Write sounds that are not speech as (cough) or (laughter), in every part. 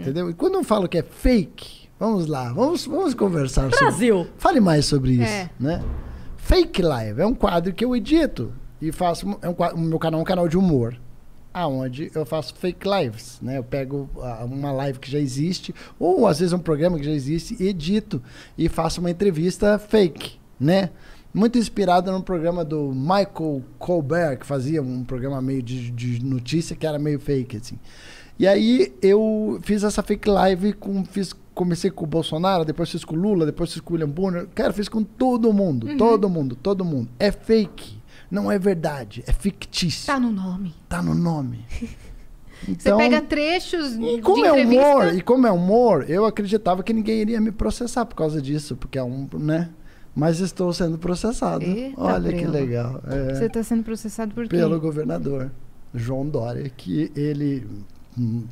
Entendeu? E quando eu falo que é fake, vamos lá, vamos, vamos conversar Brasil. sobre. Fale mais sobre isso, é. né? Fake Live é um quadro que eu edito e faço. É um quadro, meu canal é um canal de humor aonde eu faço fake lives, né? Eu pego uma live que já existe ou às vezes um programa que já existe, edito e faço uma entrevista fake, né? Muito inspirado no programa do Michael Colbert, que fazia um programa meio de, de notícia que era meio fake, assim. E aí eu fiz essa fake live, com, fiz, comecei com o Bolsonaro, depois fiz com o Lula, depois fiz com o William Bonner. Cara, fiz com todo mundo, uhum. todo mundo, todo mundo. É fake, não é verdade, é fictício. Tá no nome. Tá no nome. (laughs) Então, Você pega trechos e como de é humor E como é humor, eu acreditava que ninguém iria me processar por causa disso, porque é um, né? Mas estou sendo processado. Eita Olha que legal. É, Você está sendo processado por quê? Pelo governador João Dória, que ele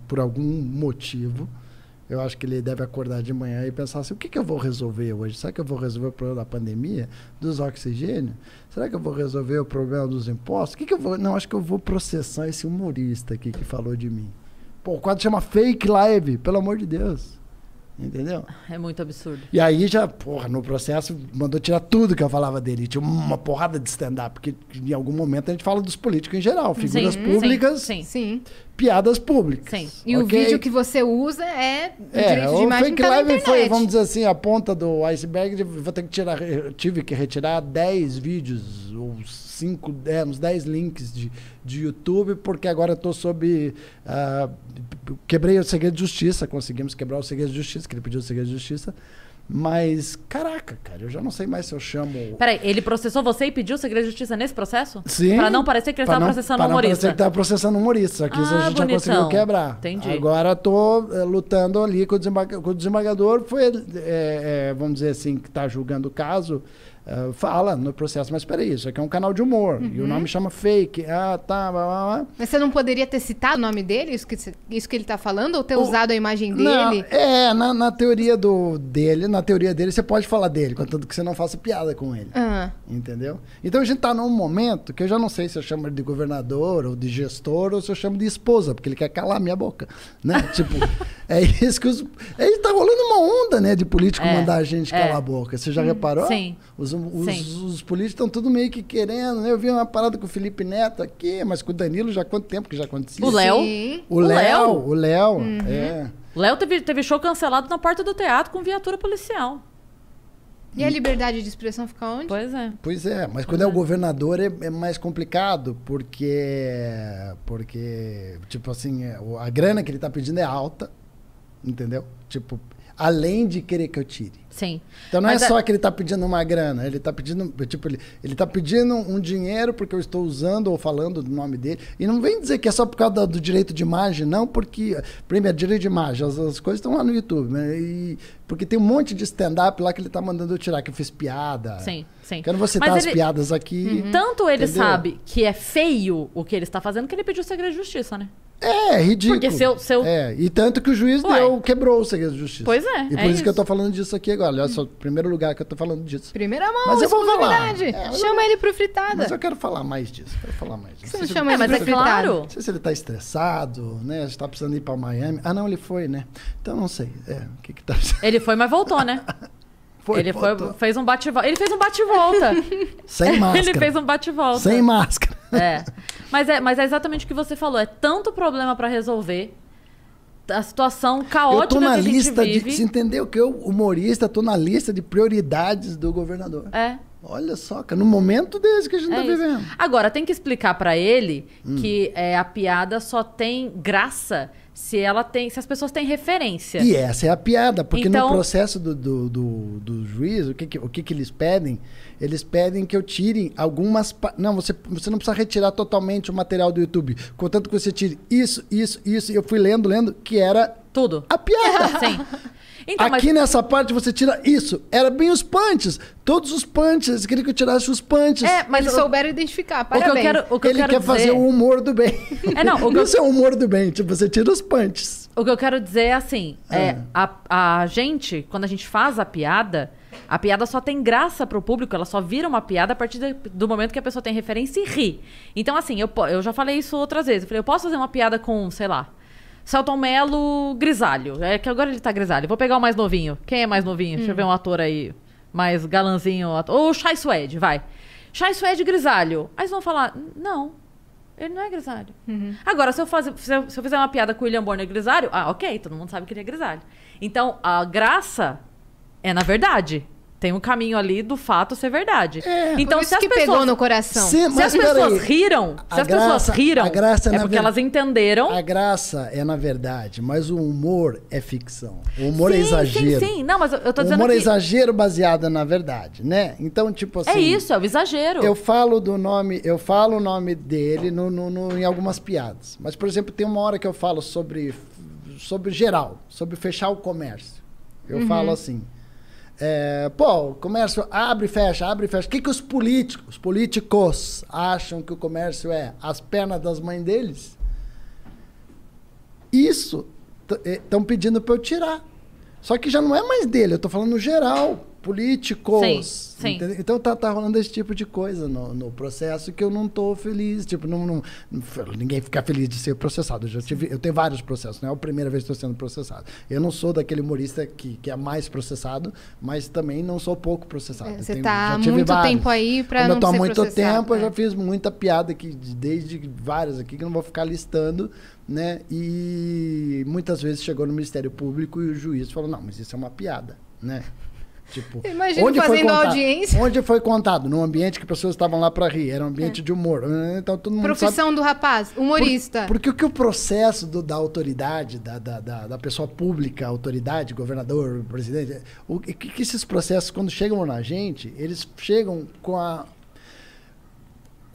por algum motivo, eu acho que ele deve acordar de manhã e pensar assim: o que, que eu vou resolver hoje? Será que eu vou resolver o problema da pandemia, dos oxigênio? Será que eu vou resolver o problema dos impostos? O que, que eu vou. Não, acho que eu vou processar esse humorista aqui que falou de mim. Pô, o quadro chama Fake Live, pelo amor de Deus. Entendeu? É muito absurdo. E aí já, porra, no processo, mandou tirar tudo que eu falava dele. Tinha uma porrada de stand-up, porque em algum momento a gente fala dos políticos em geral, figuras sim, públicas, sim, sim. piadas públicas. Sim. E okay? o vídeo que você usa é, é direito de imagem fake live foi, vamos dizer assim, a ponta do iceberg. Vou ter que tirar, tive que retirar 10 vídeos ou 5, é, uns 10 links de, de YouTube, porque agora estou sob. Uh, quebrei o segredo de justiça, conseguimos quebrar o segredo de justiça, que ele pediu o segredo de justiça. Mas, caraca, cara, eu já não sei mais se eu chamo. Peraí, ele processou você e pediu o segredo de justiça nesse processo? Sim. Pra não parecer que ele estava processando o não humorista. Pra parecer que processando humorista. Aqui ah, a gente bonitão. já conseguiu quebrar. Entendi. Agora tô é, lutando ali com o, desembarga, com o desembargador. Foi, é, é, vamos dizer assim, que tá julgando o caso. Eh, fala no processo, mas peraí, isso aqui é um canal de humor. Uhum. E o uhum. nome chama fake. Ah, tá, blá, blá, blá. Mas você não poderia ter citado o nome dele, isso que, isso que ele está falando, ou ter o... usado a imagem dele? Não, é, na, na, teoria do dele, na teoria dele, você pode falar dele, contanto que você não faça piada com ele. Uhum. Entendeu? Então a gente está num momento que eu já não sei se eu chamo de governador ou de gestor, ou se eu chamo de esposa, porque ele quer calar minha boca. Né? (laughs) tipo, é isso que os. Ele tá rolando uma onda, né, de político é, mandar a gente é. calar a boca. Você já hum, reparou? Sim. Os então, os, os, políticos estão tudo meio que querendo. Né? Eu vi uma parada com o Felipe Neto aqui, mas com o Danilo já há quanto tempo que já acontecia? O Léo. O Léo. O Léo. Uhum. É. O Léo teve, teve show cancelado na porta do teatro com viatura policial. E a liberdade de expressão fica onde? Pois é. Pois é, mas quando é, é o é. governador é, é, mais complicado, porque, porque tipo assim, é, a grana que ele está pedindo é alta, entendeu? Tipo, além de querer que eu tire. Sim. Então não é Mas é a... só que ele está pedindo uma grana, ele está pedindo, tipo, ele, ele tá pedindo um dinheiro porque eu estou usando ou falando do nome dele. E não vem dizer que é só por causa do, do direito de imagem, não, porque. Primeiro, é direito de imagem, as, as coisas estão lá no YouTube. Né? E, porque tem um monte de stand-up lá que ele está mandando eu tirar, que eu fiz piada. Sim, sim. Que eu não vou citar Mas as ele... piadas aqui. Uhum. Tanto ele entendeu? sabe que é feio o que ele está fazendo, que ele pediu segredo de justiça, né? É, é, ridículo. Porque seu. seu... É, e tanto que o juiz Ué. deu, quebrou o segredo de justiça. Pois é. E é por é isso, isso, que eu tô falando disso aqui agora. Olha só, primeiro lugar que eu tô falando disso. Primeira mão, mas eu vou falar. É, chama eu... ele pro fritada. Mas eu quero falar mais disso. Quero falar mais disso. Você não, chama ele, mas é claro. Não sei se ele tá estressado, né? Se tá precisando ir pra Miami. Ah, não, ele foi, né? Então não sei. É, o que que tá. (laughs) Ele foi, mas voltou, né? Foi, ele foi, fez um bate-volta. (laughs) Ele fez um bate-volta. Sem máscara. ele fez um bate-volta. Sem máscara. É. Mas é, mas é exatamente o que você falou. É tanto problema para resolver. A situação caótica eu tô na que a gente vive. De, entendeu que eu, humorista, tô na lista de prioridades do governador. É. Olha só, cara, no momento desse que a gente tá é tá isso. vivendo. Agora, tem que explicar para ele hum. que é, a piada só tem graça se ela tem. Se as pessoas têm referência. E essa é a piada, porque então... no processo do, do, do, do juiz, o, que, que o que, que, eles pedem? Eles pedem que eu tire algumas. Não, você, você não precisa retirar totalmente o material do YouTube. Contanto que você tire isso, isso, isso. E eu fui lendo, lendo, que era. Tudo. A piada. (laughs) Sim. (laughs) Então, Aqui mas... nessa parte você tira isso. Era bem os punches. Todos os punches. Eles queriam que eu tirasse os punches. É, mas eu... souberam identificar. Parabéns. O que eu quero, o que Ele eu quero quer dizer... fazer o humor do bem. É, não. O que... Isso é o humor do bem. Tipo, você tira os punches. O que eu quero dizer é assim: é. É, a, a gente, quando a gente faz a piada. A piada só tem graça pro público, ela só vira uma piada a partir de, do momento que a pessoa tem referência e ri. Então, assim, eu, eu já falei isso outras vezes. Eu falei, eu posso fazer uma piada com, sei lá, Celton Mello grisalho. É que agora ele tá grisalho. Vou pegar o mais novinho. Quem é mais novinho? Hum. Deixa eu ver um ator aí mais galanzinho. Ou o Chai Suede, vai. Chai Suede grisalho. Aí vocês vão falar, não, ele não é grisalho. Uhum. Agora, se eu, se, eu, se eu, fizer uma piada com o William Bonner grisalho, ah, ok, todo mundo sabe que ele é grisalho. Então, a graça é na verdade. Tem um caminho ali do fato ser verdade. É, então, se as que pessoas, pegou no coração. Sim, se as pessoas aí, riram, se as graça, pessoas riram, a é graça é, é porque ver... elas entenderam. A graça é na verdade, mas o humor é ficção. O humor é sim, é exagero. Sim, sim, não, mas eu tô dizendo O humor é que... é exagero baseado na verdade, né? Então, tipo assim... É isso, é o exagero. Eu falo do nome, eu falo o nome dele no, no, no em algumas piadas. Mas, por exemplo, tem uma hora que eu falo sobre, sobre geral, sobre fechar o comércio. Eu uhum. falo assim... É, pô, o comércio abre e fecha, abre e fecha. O que, que os políticos, os políticos acham que o comércio é? As pernas das mães deles? Isso estão é, pedindo para eu tirar. Só que já não é mais dele, eu estou falando geral políticos. Sim, sim. Então tá, tá rolando esse tipo de coisa no, no processo que eu não tô feliz. Tipo, não, não, ninguém fica feliz de ser processado. Eu, já tive, eu tenho vários processos, não é a primeira vez que estou sendo processado. Eu não sou daquele humorista que, que é mais processado, mas também não sou pouco processado. É, você está há muito vários. tempo aí para não eu tô há muito tempo, né? eu já é. fiz muita piada aqui, desde várias aqui, que não vou ficar listando, né? E muitas vezes chegou no Ministério Público e o juiz falou, não, mas isso é uma piada, né? Tipo, Imagina onde fazendo foi contado, audiência. Onde foi contado? Num ambiente que pessoas estavam lá para rir. Era um é. ambiente é. de humor. Ah, então, todo mundo Profissão sabe... do rapaz, humorista. Por, porque o que o processo do, da autoridade, da, da, da, da, pessoa pública, autoridade, governador, presidente, o que, que esses processos, quando chegam na gente, eles chegam com a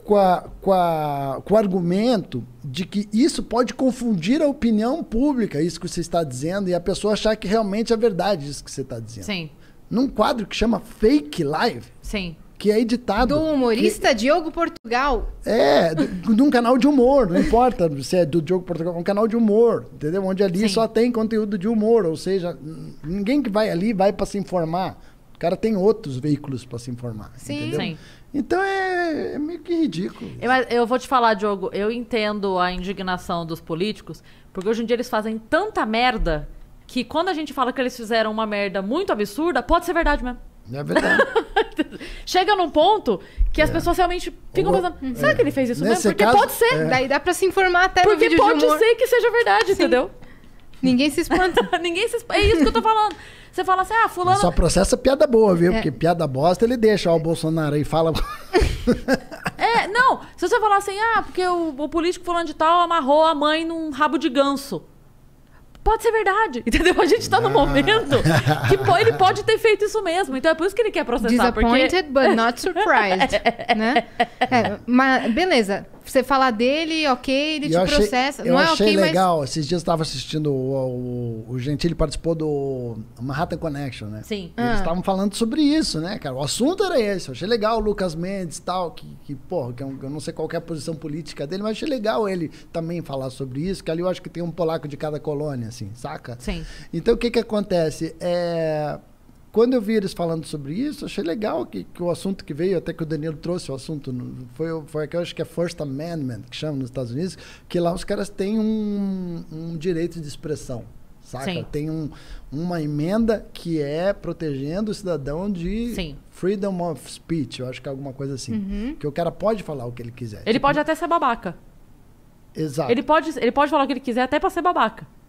com, a, com, a, com o argumento de que isso pode confundir a opinião pública, isso que você está dizendo, e a pessoa achar que realmente é verdade isso que você está dizendo. Sim num quadro que chama Fake Live. Sim. Que é editado. Do humorista que... Diogo Portugal. É, de, um canal de humor, não importa se é do Diogo Portugal, é um canal de humor, entendeu? Onde ali Sim. só tem conteúdo de humor, ou seja, ninguém que vai ali vai para se informar. O cara tem outros veículos para se informar. Sim, entendeu? Sim. Então é, é, meio que ridículo. Eu, eu, vou te falar, Diogo, eu entendo a indignação dos políticos, porque hoje em dia eles fazem tanta merda que quando a gente fala que eles fizeram uma merda muito absurda, pode ser verdade mesmo. É verdade. (laughs) Chega num ponto que é. as pessoas realmente ficam pensando: será é. que ele fez isso Nesse mesmo? Porque caso, pode ser. É. Daí dá pra se informar até Porque no vídeo pode ser que seja verdade, Sim. entendeu? Ninguém se espanta. (laughs) Ninguém se espanta. É isso que eu tô falando. Você fala assim, ah, fulano. Só processa piada boa, viu? É. Porque piada bosta ele deixa, ó, o é. Bolsonaro aí fala. é, não. Se você falar assim, ah, porque o, o político fulano de tal amarrou a mãe num rabo de ganso pode ser verdade, (laughs) entendeu? A gente tá no ah. momento que pô, ele pode ter feito isso mesmo. Então é por isso que ele quer processar. Disappointed, porque... but not (laughs) surprised, né? É, mas beleza você falar dele, ok, ele e te achei, processa. Não é ok, legal. Mas... Esses dias eu estava assistindo o, o, o Gentili participou do Manhattan Connection, né? Sim. Ah. Eles estavam falando sobre isso, né, cara? O assunto era esse. Eu achei legal o Lucas Mendes e tal, que, que porra, que eu, é eu não sei qual é a posição política dele, mas achei legal ele também falar sobre isso, que ali eu acho que tem um polaco de cada colônia, assim, saca? Sim. Então o que que acontece? É quando eu vi eles falando sobre isso, achei legal que, que, o assunto que veio, até que o Danilo trouxe o assunto, foi, foi que eu acho que é First Amendment, que chama nos Estados Unidos, que lá os caras têm um, um direito de expressão, saca? Sim. Tem um, uma emenda que é protegendo o cidadão de Sim. freedom of speech, eu acho que é alguma coisa assim. Uhum. Que o cara pode falar o que ele quiser. Ele tipo, pode até ser babaca. Exato. Ele pode, ele pode falar o que ele quiser até para ser babaca.